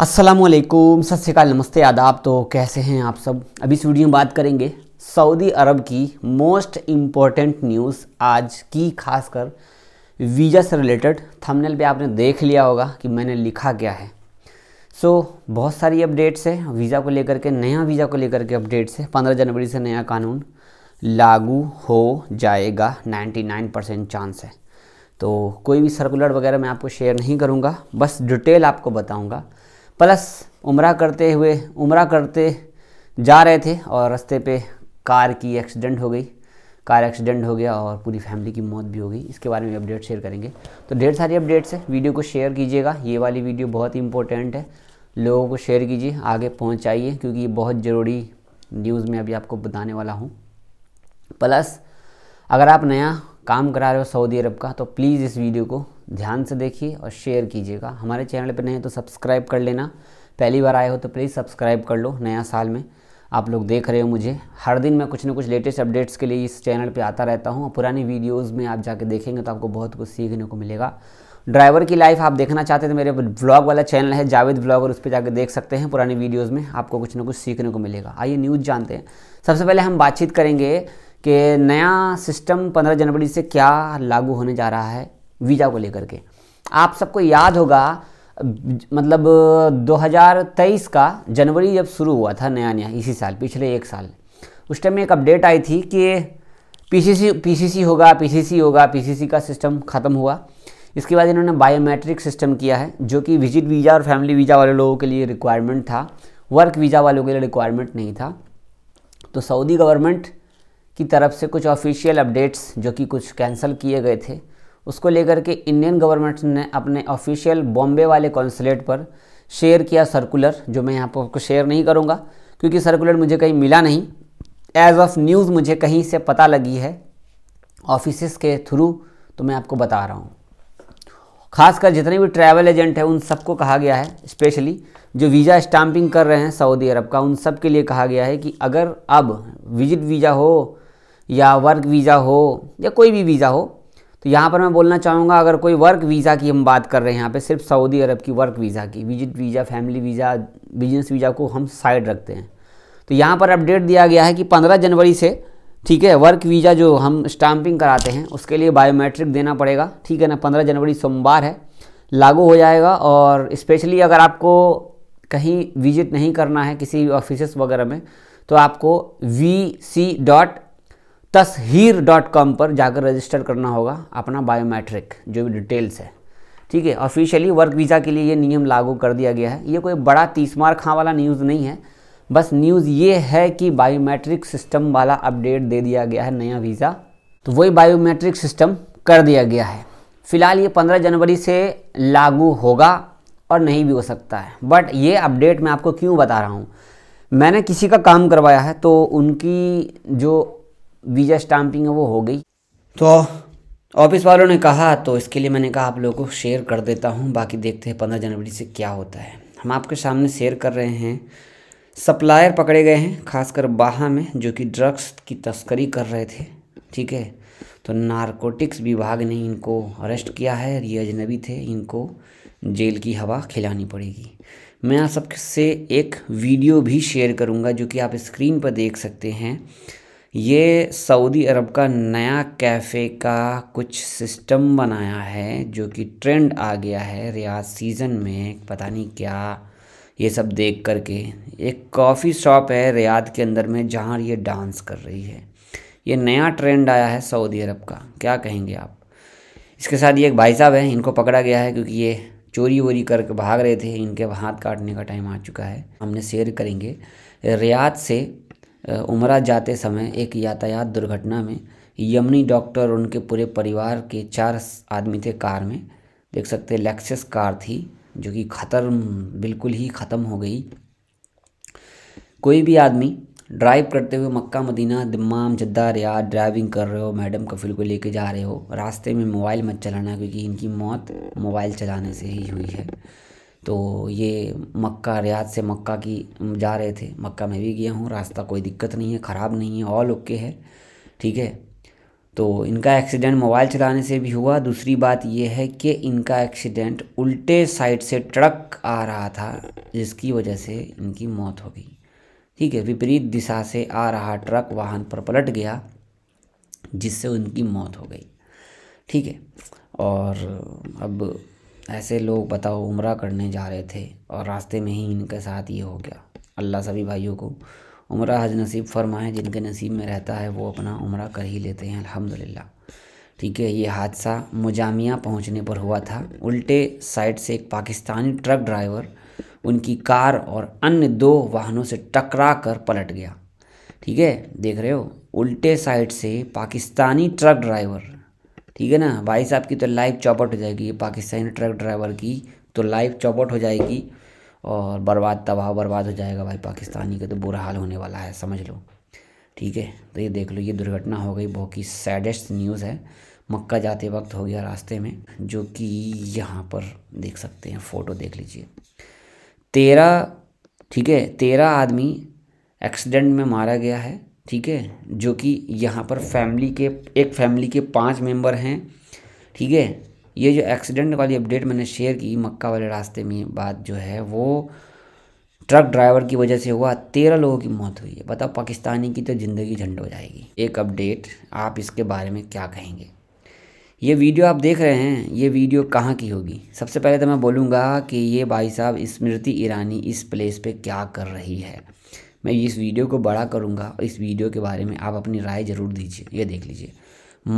असलकुम सत श्रीकाल नमस्ते आदाब तो कैसे हैं आप सब अभी इस वीडियो में बात करेंगे सऊदी अरब की मोस्ट इम्पॉर्टेंट न्यूज़ आज की खासकर वीज़ा से रिलेटेड थंबनेल पे आपने देख लिया होगा कि मैंने लिखा क्या है सो so, बहुत सारी अपडेट्स है वीज़ा को लेकर के नया वीज़ा को लेकर के अपडेट्स है पंद्रह जनवरी से नया कानून लागू हो जाएगा नाइन परसेंट चांस है तो कोई भी सर्कुलर वगैरह मैं आपको शेयर नहीं करूँगा बस डिटेल आपको बताऊँगा प्लस उम्र करते हुए उम्र करते जा रहे थे और रास्ते पे कार की एक्सीडेंट हो गई कार एक्सीडेंट हो गया और पूरी फैमिली की मौत भी हो गई इसके बारे में अपडेट शेयर करेंगे तो ढेर सारी अपडेट्स है वीडियो को शेयर कीजिएगा ये वाली वीडियो बहुत ही इंपॉर्टेंट है लोगों को शेयर कीजिए आगे पहुँचाइए क्योंकि ये बहुत ज़रूरी न्यूज़ में अभी आपको बताने वाला हूँ प्लस अगर आप नया काम करा रहे हो सऊदी अरब का तो प्लीज़ इस वीडियो को ध्यान से देखिए और शेयर कीजिएगा हमारे चैनल पर नए तो सब्सक्राइब कर लेना पहली बार आए हो तो प्लीज़ सब्सक्राइब कर लो नया साल में आप लोग देख रहे हो मुझे हर दिन मैं कुछ ना कुछ लेटेस्ट अपडेट्स के लिए इस चैनल पे आता रहता हूँ पुरानी वीडियोस में आप जाके देखेंगे तो आपको बहुत कुछ सीखने को मिलेगा ड्राइवर की लाइफ आप देखना चाहते तो मेरे ब्लॉग वाला चैनल है जावेद ब्लॉग और उस पर जाकर देख सकते हैं पुरानी वीडियोज़ में आपको कुछ ना कुछ सीखने को मिलेगा आइए न्यूज़ जानते हैं सबसे पहले हम बातचीत करेंगे कि नया सिस्टम 15 जनवरी से क्या लागू होने जा रहा है वीज़ा को लेकर के आप सबको याद होगा मतलब 2023 का जनवरी जब शुरू हुआ था नया नया इसी साल पिछले एक साल उस टाइम में एक अपडेट आई थी कि पीसीसी पीसीसी होगा पीसीसी होगा पीसीसी का सिस्टम ख़त्म हुआ इसके बाद इन्होंने बायोमेट्रिक सिस्टम किया है जो कि विजिट वीज़ा और फैमिली वीज़ा वाले लोगों के लिए रिक्वायरमेंट था वर्क वीज़ा वालों के लिए रिक्वायरमेंट नहीं था तो सऊदी गवर्नमेंट की तरफ से कुछ ऑफिशियल अपडेट्स जो कि कुछ कैंसिल किए गए थे उसको लेकर के इंडियन गवर्नमेंट ने अपने ऑफिशियल बॉम्बे वाले कौंसलेट पर शेयर किया सर्कुलर जो मैं यहाँ पर आपको शेयर नहीं करूँगा क्योंकि सर्कुलर मुझे कहीं मिला नहीं एज ऑफ न्यूज़ मुझे कहीं से पता लगी है ऑफिस के थ्रू तो मैं आपको बता रहा हूँ खासकर जितने भी ट्रैवल एजेंट हैं उन सबको कहा गया है स्पेशली जो वीज़ा स्टाम्पिंग कर रहे हैं सऊदी अरब का उन सब के लिए कहा गया है कि अगर अब विजिट वीज़ा हो या वर्क वीज़ा हो या कोई भी वीज़ा हो तो यहाँ पर मैं बोलना चाहूँगा अगर कोई वर्क वीज़ा की हम बात कर रहे हैं यहाँ पे सिर्फ सऊदी अरब की वर्क वीज़ा की visit visa family visa business visa को हम साइड रखते हैं तो यहाँ पर अपडेट दिया गया है कि पंद्रह जनवरी से ठीक है वर्क वीज़ा जो हम स्टाम्पिंग कराते हैं उसके लिए बायोमेट्रिक देना पड़ेगा ठीक है ना पंद्रह जनवरी सोमवार है लागू हो जाएगा और इस्पेशली अगर आपको कहीं विजिट नहीं करना है किसी ऑफिस वगैरह में तो आपको V C dot Tasheer dot com पर जाकर रजिस्टर करना होगा अपना बायोमेट्रिक जो भी डिटेल्स है ठीक है ऑफिशियली वर्क वीज़ा के लिए ये नियम लागू कर दिया गया है ये कोई बड़ा तीस मार खां वाला न्यूज़ नहीं है बस न्यूज़ ये है कि बायोमेट्रिक सिस्टम वाला अपडेट दे दिया गया है नया वीज़ा तो वही बायोमेट्रिक सिस्टम कर दिया गया है फिलहाल ये 15 जनवरी से लागू होगा और नहीं भी हो सकता है बट ये अपडेट मैं आपको क्यों बता रहा हूँ मैंने किसी का काम करवाया है तो उनकी जो वीज़ा स्टाम्पिंग है वो हो गई तो ऑफिस वालों ने कहा तो इसके लिए मैंने कहा आप लोगों को शेयर कर देता हूँ बाकी देखते हैं पंद्रह जनवरी से क्या होता है हम आपके सामने शेयर कर रहे हैं सप्लायर पकड़े गए हैं खासकर बाहा में जो कि ड्रग्स की तस्करी कर रहे थे ठीक है तो नारकोटिक्स विभाग ने इनको अरेस्ट किया है ये अजनबी थे इनको जेल की हवा खिलानी पड़ेगी मैं आप सबसे एक वीडियो भी शेयर करूंगा जो कि आप स्क्रीन पर देख सकते हैं ये सऊदी अरब का नया कैफ़े का कुछ सिस्टम बनाया है जो कि ट्रेंड आ गया है रियाज सीज़न में पता नहीं क्या ये सब देख कर के एक कॉफ़ी शॉप है रियाद के अंदर में जहाँ ये डांस कर रही है ये नया ट्रेंड आया है सऊदी अरब का क्या कहेंगे आप इसके साथ ये एक भाई साहब हैं इनको पकड़ा गया है क्योंकि ये चोरी वोरी करके भाग रहे थे इनके हाथ काटने का टाइम आ चुका है हमने शेयर करेंगे रियाद से उमरा जाते समय एक यातायात दुर्घटना में यमनी डॉक्टर और उनके पूरे परिवार के चार आदमी थे कार में देख सकते लेक्सेस कार थी जो कि ख़तर बिल्कुल ही ख़त्म हो गई कोई भी आदमी ड्राइव करते हुए Mecca Medina Dammam Jeddah Riyadh driving कर रहे हो मैडम कफिल को लेके जा रहे हो रास्ते में मोबाइल मत चलाना क्योंकि इनकी मौत मोबाइल चलाने से ही हुई है तो ये मक्का रियाद से मक्का की जा रहे थे मक्का में भी गया हूँ रास्ता कोई दिक्कत नहीं है ख़राब नहीं है ऑल ओके है ठीक है तो इनका एक्सीडेंट मोबाइल चलाने से भी हुआ दूसरी बात यह है कि इनका एक्सीडेंट उल्टे साइड से ट्रक आ रहा था जिसकी वजह से इनकी मौत हो गई ठीक है विपरीत दिशा से आ रहा ट्रक वाहन पर पलट गया जिससे उनकी मौत हो गई ठीक है और अब ऐसे लोग बताओ उम्र करने जा रहे थे और रास्ते में ही इनके साथ ये हो गया अल्लाह सभी भाइयों को उम्र हज नसीब फरमाएँ जिनके नसीब में रहता है वो अपना उम्र कर ही लेते हैं अल्हम्दुलिल्लाह ठीक है ये हादसा मुजामिया पहुंचने पर हुआ था उल्टे साइड से एक पाकिस्तानी ट्रक ड्राइवर उनकी कार और अन्य दो वाहनों से टकरा कर पलट गया ठीक है देख रहे हो उल्टे साइड से पाकिस्तानी ट्रक ड्राइवर ठीक है ना भाई साहब की तो लाइफ चौपट हो जाएगी पाकिस्तानी ट्रक ड्राइवर की तो लाइफ चौपट हो जाएगी और बर्बाद तबाह बर्बाद हो जाएगा भाई पाकिस्तानी का तो बुरा हाल होने वाला है समझ लो ठीक है तो ये देख लो ये दुर्घटना हो गई बहुत ही सैडेस्ट न्यूज़ है मक्का जाते वक्त हो गया रास्ते में जो कि यहाँ पर देख सकते हैं फ़ोटो देख लीजिए तेरह ठीक है तेरह आदमी एक्सीडेंट में मारा गया है ठीक है जो कि यहाँ पर फैमिली के एक फैमिली के पांच मेंबर हैं ठीक है ये जो एक्सीडेंट वाली अपडेट मैंने शेयर की मक्का वाले रास्ते में बात जो है वो ट्रक ड्राइवर की वजह से हुआ तेरह लोगों की मौत हुई है बताओ पाकिस्तानी की तो ज़िंदगी झंड हो जाएगी एक अपडेट आप इसके बारे में क्या कहेंगे ये वीडियो आप देख रहे हैं ये वीडियो कहाँ की होगी सबसे पहले तो मैं बोलूँगा कि ये भाई साहब स्मृति ईरानी इस प्लेस पे क्या कर रही है मैं इस वीडियो को बड़ा करूँगा और इस वीडियो के बारे में आप अपनी राय ज़रूर दीजिए ये देख लीजिए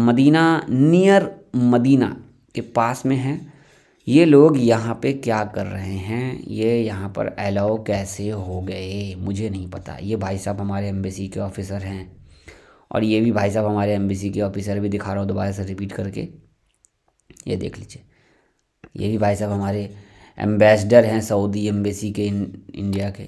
मदीना नियर मदीना के पास में है ये लोग यहाँ पे क्या कर रहे हैं ये यहाँ पर अलाउ कैसे हो गए मुझे नहीं पता ये भाई साहब हमारे एम्बेसी के ऑफिसर हैं और ये भी भाई साहब हमारे एमबीसी के ऑफिसर भी दिखा रहा हूँ दोबारा से रिपीट करके ये देख लीजिए ये भी भाई साहब हमारे एम्बेसडर हैं सऊदी एम्बेसी के इन, इंडिया के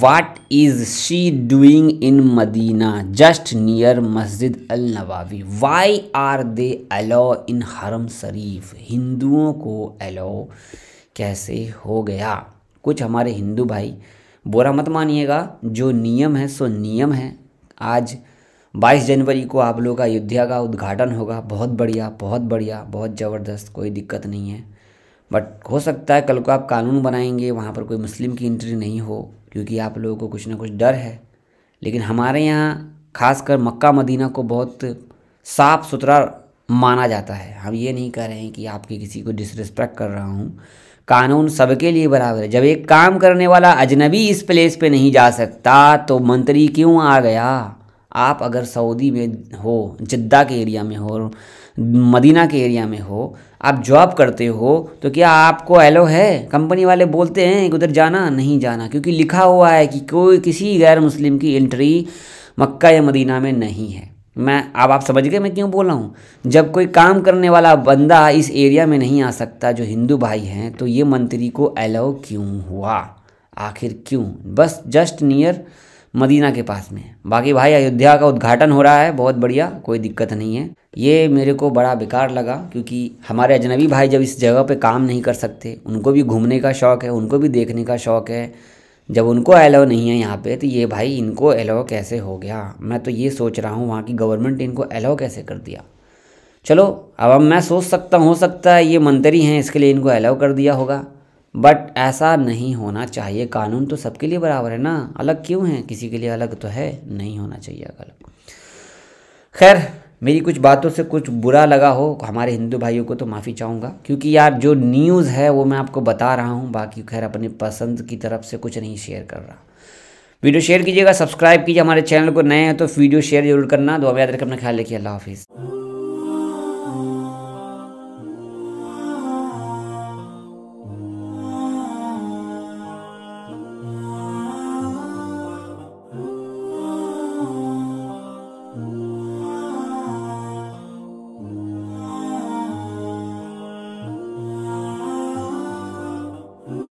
what is she doing in Medina just near Masjid al नवावी Y are they अलो इन हरम शरीफ हिंदुओं को अलो कैसे हो गया कुछ हमारे हिंदू भाई बोरा मत मानिएगा जो नियम है सो नियम है आज 22 जनवरी को आप लोगों का अयोध्या का उद्घाटन होगा बहुत बढ़िया बहुत बढ़िया बहुत ज़बरदस्त कोई दिक्कत नहीं है बट हो सकता है कल को आप कानून बनाएंगे वहाँ पर कोई मुस्लिम की एंट्री नहीं हो क्योंकि आप लोगों को कुछ ना कुछ डर है लेकिन हमारे यहाँ खासकर मक्का मदीना को बहुत साफ़ सुथरा माना जाता है हम ये नहीं कह रहे हैं कि आपके किसी को डिसरिस्पेक्ट कर रहा हूँ कानून सबके लिए बराबर है जब एक काम करने वाला अजनबी इस प्लेस पे नहीं जा सकता तो मंत्री क्यों आ गया आप अगर सऊदी में हो जिद्दा के एरिया में हो मदीना के एरिया में हो आप जॉब करते हो तो क्या आपको एलो है कंपनी वाले बोलते हैं उधर जाना नहीं जाना क्योंकि लिखा हुआ है कि कोई किसी गैर मुस्लिम की एंट्री मक्का या मदीना में नहीं है मैं अब आप समझ गए मैं क्यों बोल रहा हूँ जब कोई काम करने वाला बंदा इस एरिया में नहीं आ सकता जो हिंदू भाई हैं तो ये मंत्री को अलाउ क्यों हुआ आखिर क्यों बस जस्ट नियर मदीना के पास में बाकी भाई अयोध्या का उद्घाटन हो रहा है बहुत बढ़िया कोई दिक्कत नहीं है ये मेरे को बड़ा बेकार लगा क्योंकि हमारे अजनबी भाई जब इस जगह पे काम नहीं कर सकते उनको भी घूमने का शौक़ है उनको भी देखने का शौक़ है जब उनको अलाउ नहीं है यहाँ पे तो ये भाई इनको अलाउ कैसे हो गया मैं तो ये सोच रहा हूँ वहाँ की गवर्नमेंट इनको अलाउ कैसे कर दिया चलो अब मैं सोच सकता हो सकता है ये मंत्री हैं इसके लिए इनको अलाउ कर दिया होगा बट ऐसा नहीं होना चाहिए कानून तो सबके लिए बराबर है ना अलग क्यों है किसी के लिए अलग तो है नहीं होना चाहिए अलग खैर मेरी कुछ बातों से कुछ बुरा लगा हो हमारे हिंदू भाइयों को तो माफ़ी चाहूँगा क्योंकि यार जो न्यूज़ है वो मैं आपको बता रहा हूँ बाकी खैर अपनी पसंद की तरफ से कुछ नहीं शेयर कर रहा वीडियो शेयर कीजिएगा सब्सक्राइब कीजिए हमारे चैनल को नए हैं तो वीडियो शेयर जरूर करना दो याद रखें अपना ख्याल रखिए अल्लाह हाफिज़